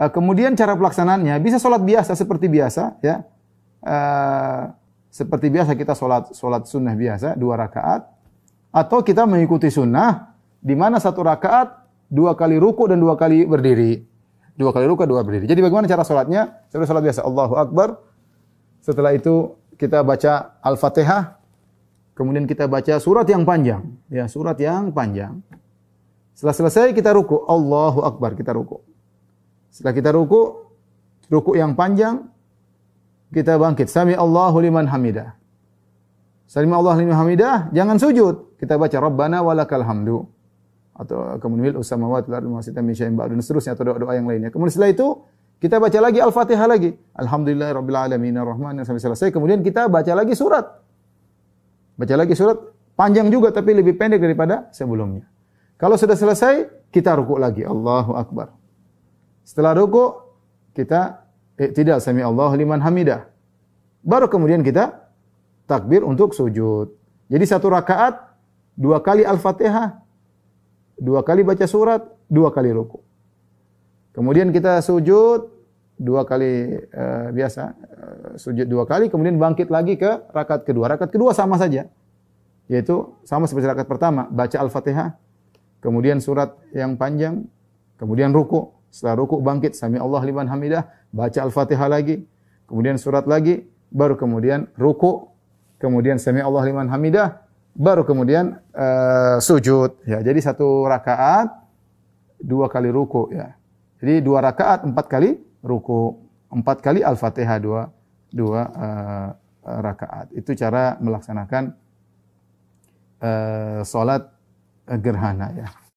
Eh, kemudian cara pelaksanaannya bisa sholat biasa seperti biasa ya. Uh, seperti biasa kita sholat sholat sunnah biasa dua rakaat atau kita mengikuti sunnah di mana satu rakaat dua kali ruku dan dua kali berdiri dua kali ruku dua berdiri jadi bagaimana cara sholatnya seperti sholat biasa Allahu Akbar setelah itu kita baca Al-Fatihah kemudian kita baca surat yang panjang ya surat yang panjang setelah selesai kita ruku Allahu Akbar kita ruku setelah kita ruku, ruku yang panjang, kita bangkit. Sami Allahu liman hamidah. Sami Allah liman hamidah, jangan sujud. Kita baca Rabbana walakal hamdu. Atau kemudian mil usamawat lal masita min syai'in ba'du dan seterusnya atau doa-doa yang lainnya. Kemudian setelah itu kita baca lagi Al-Fatihah lagi. Alhamdulillah rabbil alamin arrahman sampai selesai. Kemudian kita baca lagi surat. Baca lagi surat panjang juga tapi lebih pendek daripada sebelumnya. Kalau sudah selesai, kita ruku lagi. Allahu akbar. Setelah ruku kita eh, tidak sami Allah liman hamidah. Baru kemudian kita takbir untuk sujud. Jadi satu rakaat dua kali Al-Fatihah, dua kali baca surat, dua kali ruku. Kemudian kita sujud dua kali eh, biasa eh, sujud dua kali, kemudian bangkit lagi ke rakaat kedua. Rakaat kedua sama saja, yaitu sama seperti rakaat pertama, baca Al-Fatihah, kemudian surat yang panjang, kemudian ruku. Setelah ruku bangkit, sami Allah liman hamidah, baca Al-Fatihah lagi, kemudian surat lagi, baru kemudian ruku, kemudian sami Allah liman hamidah, baru kemudian uh, sujud. Ya, jadi satu rakaat dua kali ruku ya. Jadi dua rakaat empat kali ruku, empat kali Al-Fatihah dua dua uh, rakaat. Itu cara melaksanakan uh, eh, salat gerhana ya.